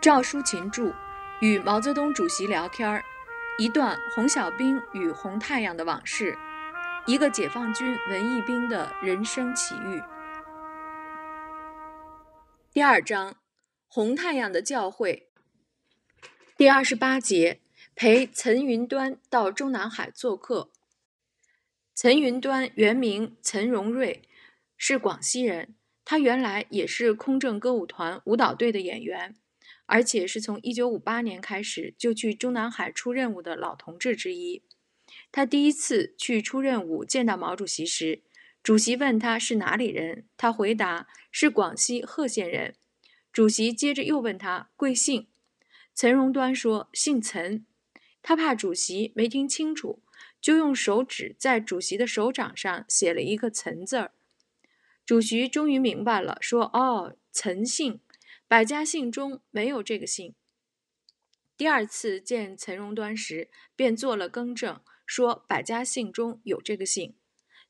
赵淑琴著《与毛泽东主席聊天儿》，一段红小兵与红太阳的往事，一个解放军文艺兵的人生奇遇。第二章《红太阳的教诲》第二十八节陪岑云端到中南海做客。岑云端原名岑荣瑞，是广西人，他原来也是空政歌舞团舞蹈队的演员。而且是从一九五八年开始就去中南海出任务的老同志之一。他第一次去出任务见到毛主席时，主席问他是哪里人，他回答是广西贺县人。主席接着又问他贵姓，岑荣端说姓岑。他怕主席没听清楚，就用手指在主席的手掌上写了一个“岑”字儿。主席终于明白了，说：“哦，岑姓。”《百家姓》中没有这个姓。第二次见岑荣端时，便做了更正，说《百家姓》中有这个姓。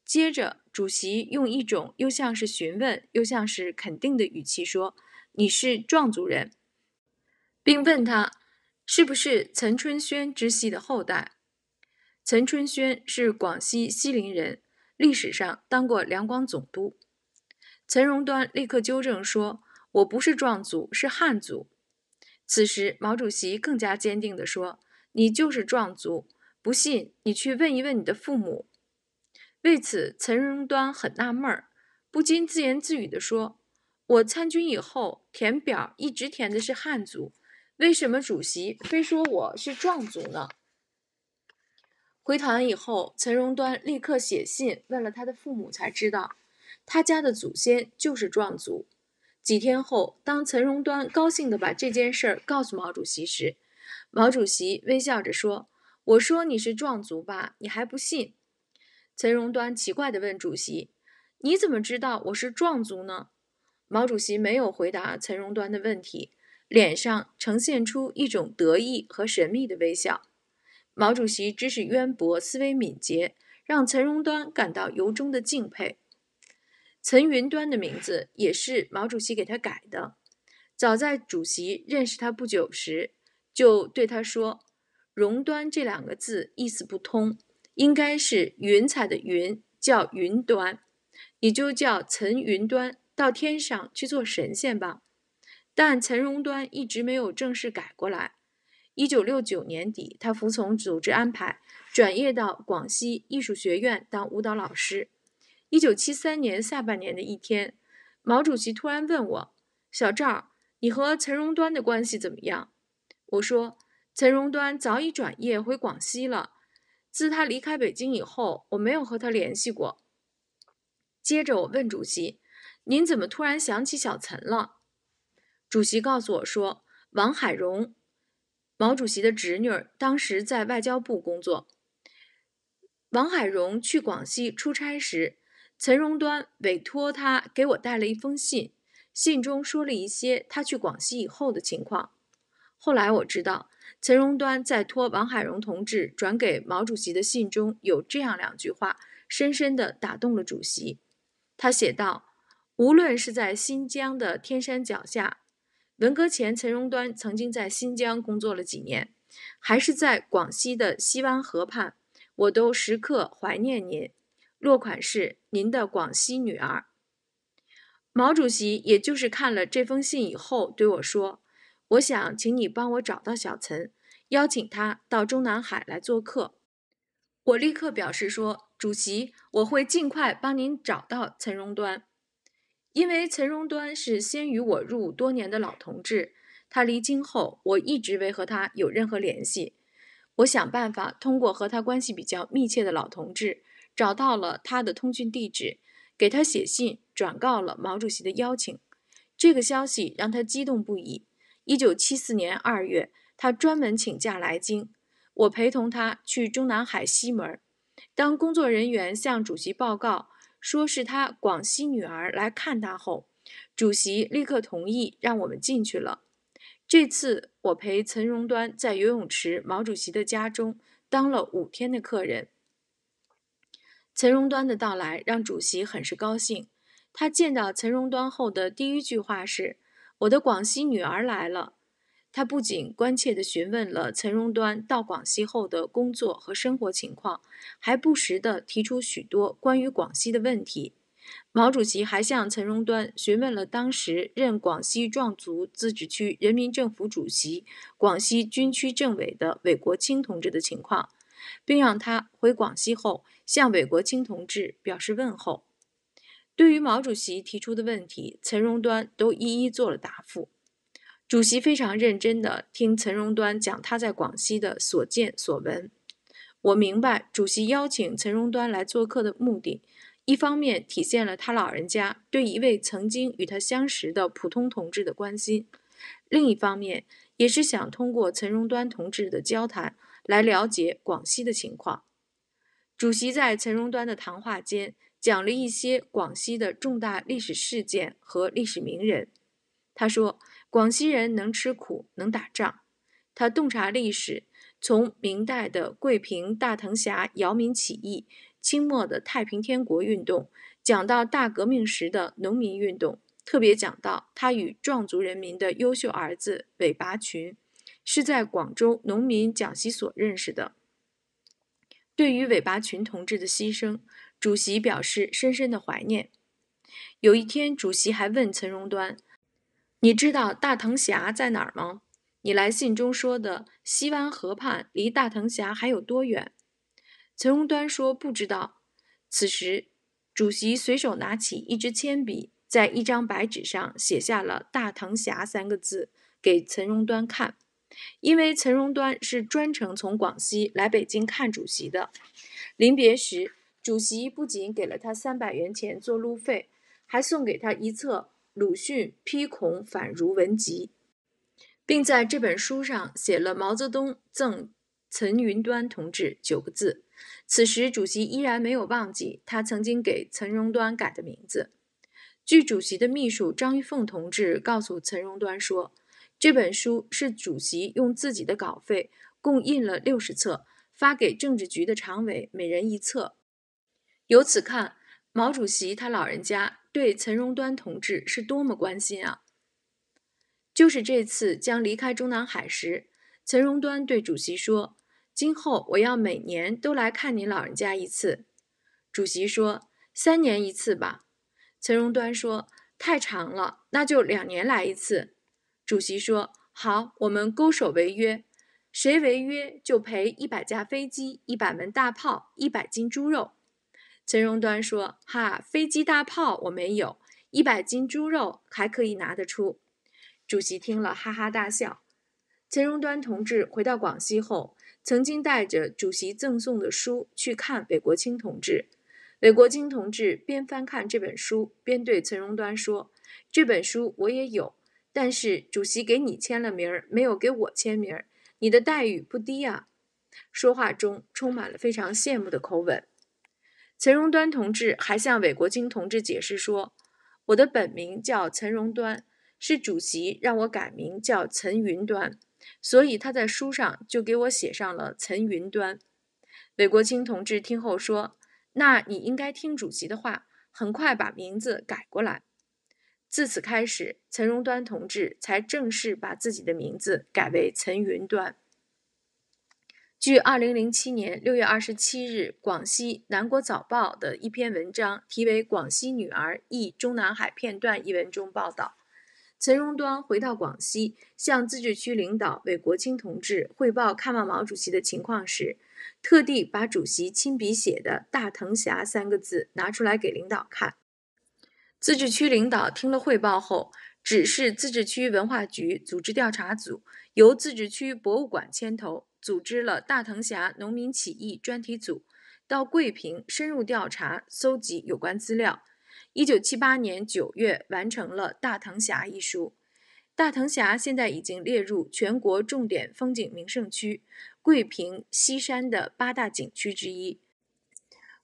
接着，主席用一种又像是询问又像是肯定的语气说：“你是壮族人，并问他是不是岑春轩之系的后代。岑春轩是广西西林人，历史上当过两广总督。岑荣端立刻纠正说。”我不是壮族，是汉族。此时，毛主席更加坚定地说：“你就是壮族，不信你去问一问你的父母。”为此，陈荣端很纳闷儿，不禁自言自语的说：“我参军以后填表一直填的是汉族，为什么主席非说我是壮族呢？”回团以后，陈荣端立刻写信问了他的父母，才知道，他家的祖先就是壮族。几天后，当岑荣端高兴地把这件事儿告诉毛主席时，毛主席微笑着说：“我说你是壮族吧，你还不信。”岑荣端奇怪地问主席：“你怎么知道我是壮族呢？”毛主席没有回答岑荣端的问题，脸上呈现出一种得意和神秘的微笑。毛主席知识渊博，思维敏捷，让岑荣端感到由衷的敬佩。陈云端的名字也是毛主席给他改的。早在主席认识他不久时，就对他说：“容端这两个字意思不通，应该是云彩的云，叫云端，也就叫陈云端，到天上去做神仙吧。”但陈荣端一直没有正式改过来。一九六九年底，他服从组织安排，转业到广西艺术学院当舞蹈老师。一九七三年下半年的一天，毛主席突然问我：“小赵，你和陈荣端的关系怎么样？”我说：“陈荣端早已转业回广西了。自他离开北京以后，我没有和他联系过。”接着我问主席：“您怎么突然想起小陈了？”主席告诉我说：“王海荣，毛主席的侄女儿，当时在外交部工作。王海荣去广西出差时。”陈荣端委托他给我带了一封信，信中说了一些他去广西以后的情况。后来我知道，陈荣端在托王海荣同志转给毛主席的信中有这样两句话，深深的打动了主席。他写道：“无论是在新疆的天山脚下，文革前陈荣端曾经在新疆工作了几年，还是在广西的西湾河畔，我都时刻怀念您。”落款是“您的广西女儿”，毛主席也就是看了这封信以后，对我说：“我想请你帮我找到小岑，邀请他到中南海来做客。”我立刻表示说：“主席，我会尽快帮您找到陈荣端，因为陈荣端是先于我入伍多年的老同志，他离京后，我一直未和他有任何联系。我想办法通过和他关系比较密切的老同志。”找到了他的通讯地址，给他写信，转告了毛主席的邀请。这个消息让他激动不已。一九七四年二月，他专门请假来京，我陪同他去中南海西门。当工作人员向主席报告说是他广西女儿来看他后，主席立刻同意让我们进去了。这次我陪陈荣端在游泳池毛主席的家中当了五天的客人。岑荣端的到来让主席很是高兴。他见到岑荣端后的第一句话是：“我的广西女儿来了。”他不仅关切地询问了岑荣端到广西后的工作和生活情况，还不时地提出许多关于广西的问题。毛主席还向岑荣端询问了当时任广西壮族自治区人民政府主席、广西军区政委的韦国清同志的情况，并让他回广西后。向韦国清同志表示问候。对于毛主席提出的问题，陈荣端都一一做了答复。主席非常认真的听陈荣端讲他在广西的所见所闻。我明白，主席邀请陈荣端来做客的目的，一方面体现了他老人家对一位曾经与他相识的普通同志的关心，另一方面也是想通过陈荣端同志的交谈来了解广西的情况。主席在陈荣端的谈话间讲了一些广西的重大历史事件和历史名人。他说：“广西人能吃苦，能打仗。”他洞察历史，从明代的桂平大藤峡姚民起义、清末的太平天国运动，讲到大革命时的农民运动，特别讲到他与壮族人民的优秀儿子韦拔群，是在广州农民讲习所认识的。对于韦拔群同志的牺牲，主席表示深深的怀念。有一天，主席还问陈荣端：“你知道大藤峡在哪儿吗？你来信中说的西湾河畔离大藤峡还有多远？”陈荣端说：“不知道。”此时，主席随手拿起一支铅笔，在一张白纸上写下了“大藤峡”三个字，给陈荣端看。因为陈荣端是专程从广西来北京看主席的，临别时，主席不仅给了他三百元钱做路费，还送给他一册《鲁迅批孔反儒文集》，并在这本书上写了“毛泽东赠陈云端同志”九个字。此时，主席依然没有忘记他曾经给陈荣端改的名字。据主席的秘书张玉凤同志告诉陈荣端说。这本书是主席用自己的稿费共印了六十册，发给政治局的常委每人一册。由此看，毛主席他老人家对岑荣端同志是多么关心啊！就是这次将离开中南海时，陈荣端对主席说：“今后我要每年都来看您老人家一次。”主席说：“三年一次吧。”陈荣端说：“太长了，那就两年来一次。”主席说：“好，我们勾手违约，谁违约就赔一百架飞机、一百门大炮、一百斤猪肉。”陈荣端说：“哈，飞机大炮我没有，一百斤猪肉还可以拿得出。”主席听了哈哈大笑。陈荣端同志回到广西后，曾经带着主席赠送的书去看韦国清同志。韦国清同志边翻看这本书，边对陈荣端说：“这本书我也有。”但是主席给你签了名儿，没有给我签名儿，你的待遇不低啊！说话中充满了非常羡慕的口吻。岑荣端同志还向韦国清同志解释说：“我的本名叫岑荣端，是主席让我改名叫岑云端，所以他在书上就给我写上了岑云端。”韦国清同志听后说：“那你应该听主席的话，很快把名字改过来。”自此开始，岑荣端同志才正式把自己的名字改为岑云端。据2007年6月27日《广西南国早报》的一篇文章，题为《广西女儿忆中南海片段》一文中报道，岑荣端回到广西，向自治区领导韦国清同志汇报看望毛主席的情况时，特地把主席亲笔写的大藤峡三个字拿出来给领导看。自治区领导听了汇报后，指示自治区文化局组织调查组，由自治区博物馆牵头，组织了大藤峡农民起义专题组，到桂平深入调查，搜集有关资料。一九七八年九月，完成了《大藤峡》一书。大藤峡现在已经列入全国重点风景名胜区桂平西山的八大景区之一。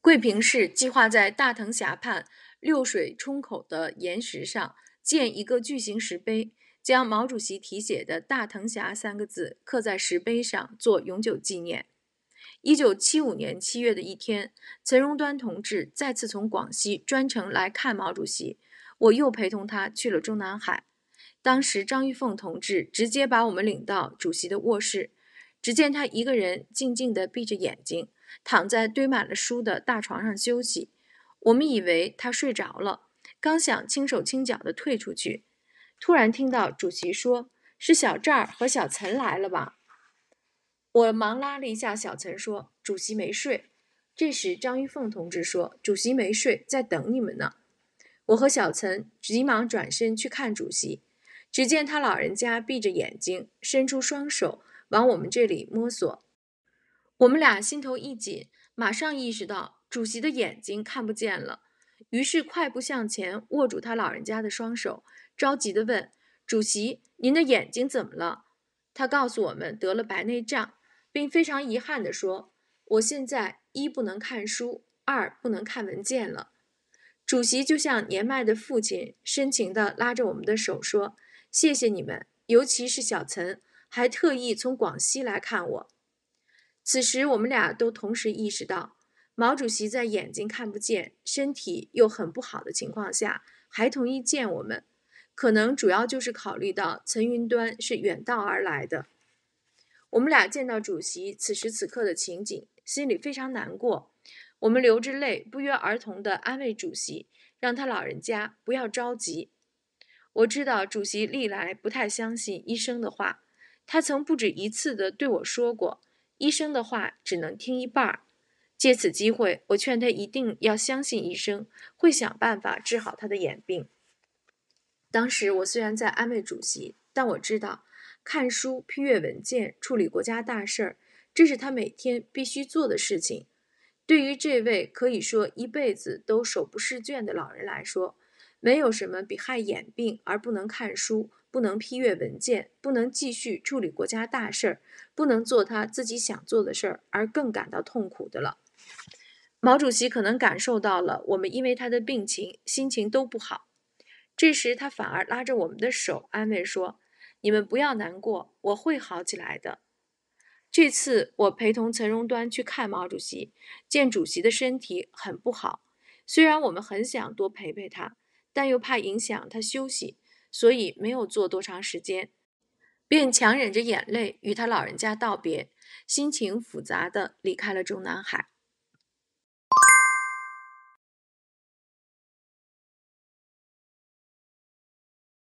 桂平市计划在大藤峡畔。六水冲口的岩石上建一个巨型石碑，将毛主席题写的“大藤峡”三个字刻在石碑上，做永久纪念。一九七五年七月的一天，陈荣端同志再次从广西专程来看毛主席，我又陪同他去了中南海。当时，张玉凤同志直接把我们领到主席的卧室，只见他一个人静静地闭着眼睛，躺在堆满了书的大床上休息。我们以为他睡着了，刚想轻手轻脚地退出去，突然听到主席说：“是小赵和小岑来了吧？”我忙拉了一下小岑，说：“主席没睡。”这时张玉凤同志说：“主席没睡，在等你们呢。”我和小岑急忙转身去看主席，只见他老人家闭着眼睛，伸出双手往我们这里摸索。我们俩心头一紧，马上意识到。主席的眼睛看不见了，于是快步向前，握住他老人家的双手，着急地问：“主席，您的眼睛怎么了？”他告诉我们得了白内障，并非常遗憾地说：“我现在一不能看书，二不能看文件了。”主席就像年迈的父亲，深情地拉着我们的手说：“谢谢你们，尤其是小岑，还特意从广西来看我。”此时，我们俩都同时意识到。毛主席在眼睛看不见、身体又很不好的情况下，还同意见我们，可能主要就是考虑到岑云端是远道而来的。我们俩见到主席此时此刻的情景，心里非常难过。我们流着泪，不约而同地安慰主席，让他老人家不要着急。我知道主席历来不太相信医生的话，他曾不止一次地对我说过：“医生的话只能听一半。”借此机会，我劝他一定要相信医生会想办法治好他的眼病。当时我虽然在安慰主席，但我知道，看书、批阅文件、处理国家大事儿，这是他每天必须做的事情。对于这位可以说一辈子都手不释卷的老人来说，没有什么比害眼病而不能看书、不能批阅文件、不能继续处理国家大事儿、不能做他自己想做的事儿而更感到痛苦的了。毛主席可能感受到了，我们因为他的病情，心情都不好。这时，他反而拉着我们的手，安慰说：“你们不要难过，我会好起来的。”这次，我陪同岑荣端去看毛主席，见主席的身体很不好。虽然我们很想多陪陪他，但又怕影响他休息，所以没有坐多长时间，便强忍着眼泪与他老人家道别，心情复杂的离开了中南海。